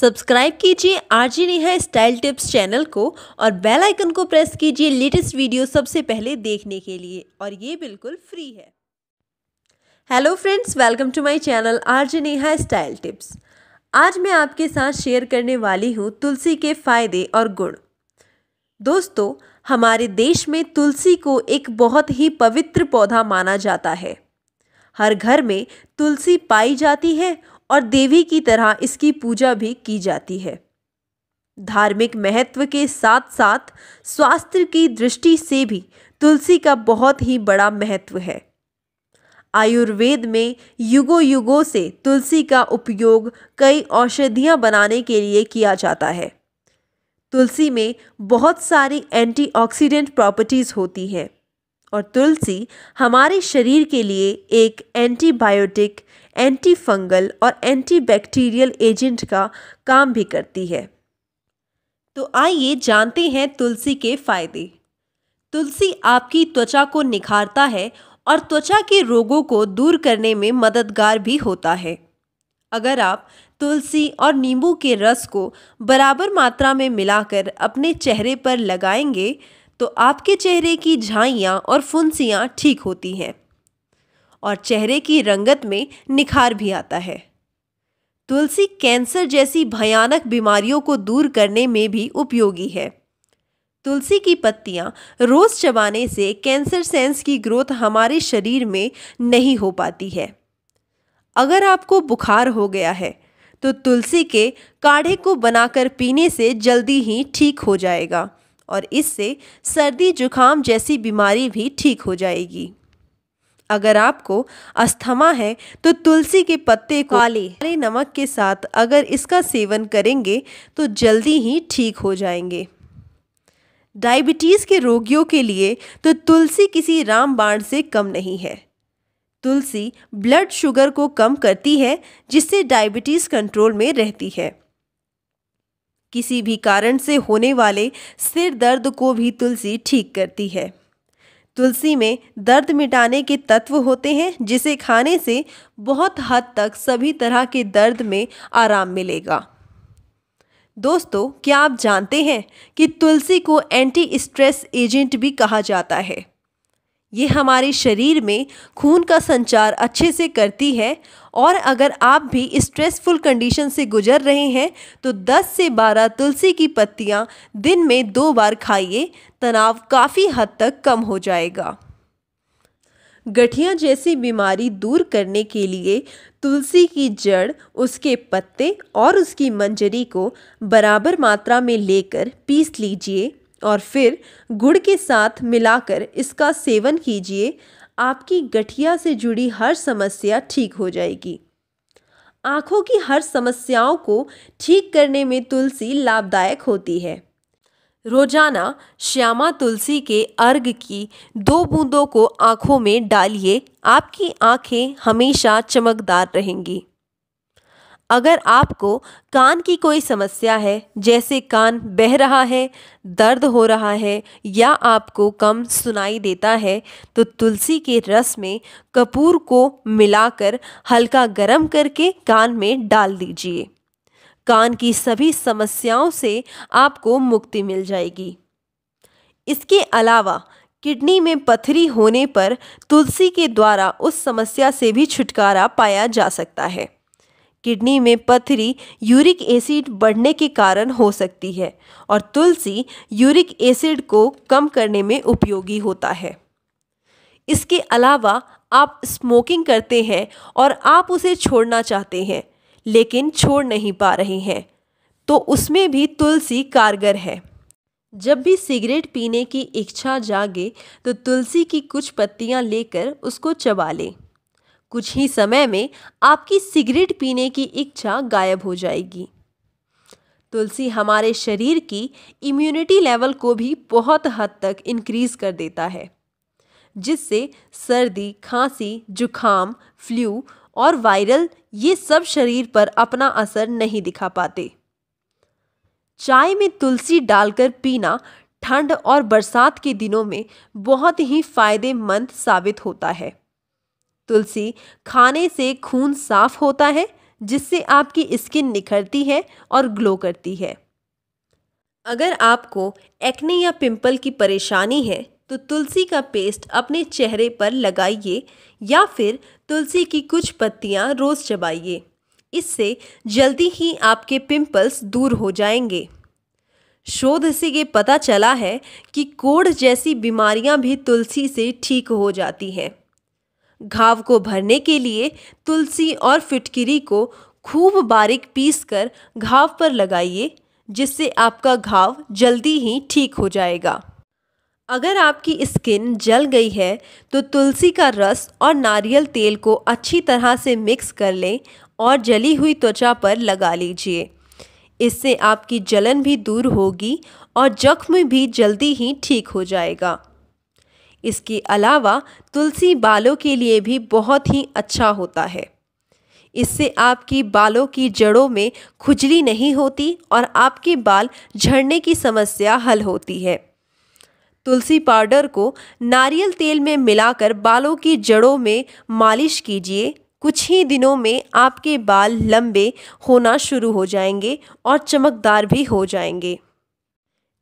subscribe कीजिए RG Neha style tips channel को और बेल आइकन को प्रेस कीजिए लेटेस्ट वीडियो सबसे पहले देखने के लिए और ये बिल्कुल फ्री है hello friends welcome to my channel RG Neha style tips आज मैं आपके साथ शेयर करने वाली हूँ तुलसी के फायदे और गुण दोस्तों हमारे देश में तुलसी को एक बहुत ही पवित्र पौधा माना जाता है हर घर में तुलसी पाई जाती है और देवी की तरह इसकी पूजा भी की जाती है धार्मिक महत्व के साथ साथ स्वास्थ्य की दृष्टि से भी तुलसी का बहुत ही बड़ा महत्व है आयुर्वेद में युगो युगों से तुलसी का उपयोग कई औषधियाँ बनाने के लिए किया जाता है तुलसी में बहुत सारी एंटीऑक्सीडेंट प्रॉपर्टीज़ होती हैं और तुलसी हमारे शरीर के लिए एक एंटीबायोटिक एंटी फंगल और एंटीबैक्टीरियल एजेंट का काम भी करती है तो आइए जानते हैं तुलसी के फायदे तुलसी आपकी त्वचा को निखारता है और त्वचा के रोगों को दूर करने में मददगार भी होता है अगर आप तुलसी और नींबू के रस को बराबर मात्रा में मिलाकर अपने चेहरे पर लगाएंगे तो आपके चेहरे की झाइयाँ और फुंसियाँ ठीक होती हैं और चेहरे की रंगत में निखार भी आता है तुलसी कैंसर जैसी भयानक बीमारियों को दूर करने में भी उपयोगी है तुलसी की पत्तियाँ रोज़ चबाने से कैंसर सेंस की ग्रोथ हमारे शरीर में नहीं हो पाती है अगर आपको बुखार हो गया है तो तुलसी के काढ़े को बनाकर पीने से जल्दी ही ठीक हो जाएगा और इससे सर्दी जुखाम जैसी बीमारी भी ठीक हो जाएगी अगर आपको अस्थमा है तो तुलसी के पत्ते को काले नमक के साथ अगर इसका सेवन करेंगे तो जल्दी ही ठीक हो जाएंगे डायबिटीज़ के रोगियों के लिए तो तुलसी किसी रामबाण से कम नहीं है तुलसी ब्लड शुगर को कम करती है जिससे डायबिटीज़ कंट्रोल में रहती है किसी भी कारण से होने वाले सिर दर्द को भी तुलसी ठीक करती है तुलसी में दर्द मिटाने के तत्व होते हैं जिसे खाने से बहुत हद तक सभी तरह के दर्द में आराम मिलेगा दोस्तों क्या आप जानते हैं कि तुलसी को एंटी स्ट्रेस एजेंट भी कहा जाता है ये हमारे शरीर में खून का संचार अच्छे से करती है और अगर आप भी स्ट्रेसफुल कंडीशन से गुजर रहे हैं तो 10 से 12 तुलसी की पत्तियाँ दिन में दो बार खाइए तनाव काफ़ी हद तक कम हो जाएगा गठिया जैसी बीमारी दूर करने के लिए तुलसी की जड़ उसके पत्ते और उसकी मंजरी को बराबर मात्रा में लेकर पीस लीजिए और फिर गुड़ के साथ मिलाकर इसका सेवन कीजिए आपकी गठिया से जुड़ी हर समस्या ठीक हो जाएगी आँखों की हर समस्याओं को ठीक करने में तुलसी लाभदायक होती है रोजाना श्यामा तुलसी के अर्घ की दो बूंदों को आँखों में डालिए आपकी आँखें हमेशा चमकदार रहेंगी अगर आपको कान की कोई समस्या है जैसे कान बह रहा है दर्द हो रहा है या आपको कम सुनाई देता है तो तुलसी के रस में कपूर को मिलाकर हल्का गर्म करके कान में डाल दीजिए कान की सभी समस्याओं से आपको मुक्ति मिल जाएगी इसके अलावा किडनी में पथरी होने पर तुलसी के द्वारा उस समस्या से भी छुटकारा पाया जा सकता है किडनी में पथरी यूरिक एसिड बढ़ने के कारण हो सकती है और तुलसी यूरिक एसिड को कम करने में उपयोगी होता है इसके अलावा आप स्मोकिंग करते हैं और आप उसे छोड़ना चाहते हैं लेकिन छोड़ नहीं पा रहे हैं तो उसमें भी तुलसी कारगर है जब भी सिगरेट पीने की इच्छा जागे तो तुलसी की कुछ पत्तियां लेकर उसको चबा लें कुछ ही समय में आपकी सिगरेट पीने की इच्छा गायब हो जाएगी तुलसी हमारे शरीर की इम्यूनिटी लेवल को भी बहुत हद तक इंक्रीज कर देता है जिससे सर्दी खांसी जुखाम फ्लू और वायरल ये सब शरीर पर अपना असर नहीं दिखा पाते चाय में तुलसी डालकर पीना ठंड और बरसात के दिनों में बहुत ही फायदेमंद साबित होता है तुलसी खाने से खून साफ होता है जिससे आपकी स्किन निखरती है और ग्लो करती है अगर आपको एक्ने या पिंपल की परेशानी है तो तुलसी का पेस्ट अपने चेहरे पर लगाइए या फिर तुलसी की कुछ पत्तियां रोज़ चबाइए इससे जल्दी ही आपके पिंपल्स दूर हो जाएंगे शोध से ये पता चला है कि कोढ़ जैसी बीमारियां भी तुलसी से ठीक हो जाती हैं घाव को भरने के लिए तुलसी और फिटकिरी को खूब बारीक पीसकर घाव पर लगाइए जिससे आपका घाव जल्दी ही ठीक हो जाएगा अगर आपकी स्किन जल गई है तो तुलसी का रस और नारियल तेल को अच्छी तरह से मिक्स कर लें और जली हुई त्वचा पर लगा लीजिए इससे आपकी जलन भी दूर होगी और जख्म भी जल्दी ही ठीक हो जाएगा इसके अलावा तुलसी बालों के लिए भी बहुत ही अच्छा होता है इससे आपकी बालों की जड़ों में खुजली नहीं होती और आपके बाल झड़ने की समस्या हल होती है तुलसी पाउडर को नारियल तेल में मिलाकर बालों की जड़ों में मालिश कीजिए कुछ ही दिनों में आपके बाल लंबे होना शुरू हो जाएंगे और चमकदार भी हो जाएंगे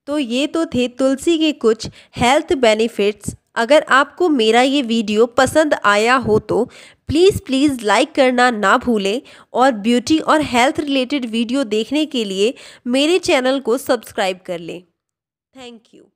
तो ये तो थे तुलसी के कुछ हेल्थ बेनिफिट्स अगर आपको मेरा ये वीडियो पसंद आया हो तो प्लीज़ प्लीज़ लाइक करना ना भूलें और ब्यूटी और हेल्थ रिलेटेड वीडियो देखने के लिए मेरे चैनल को सब्सक्राइब कर लें थैंक यू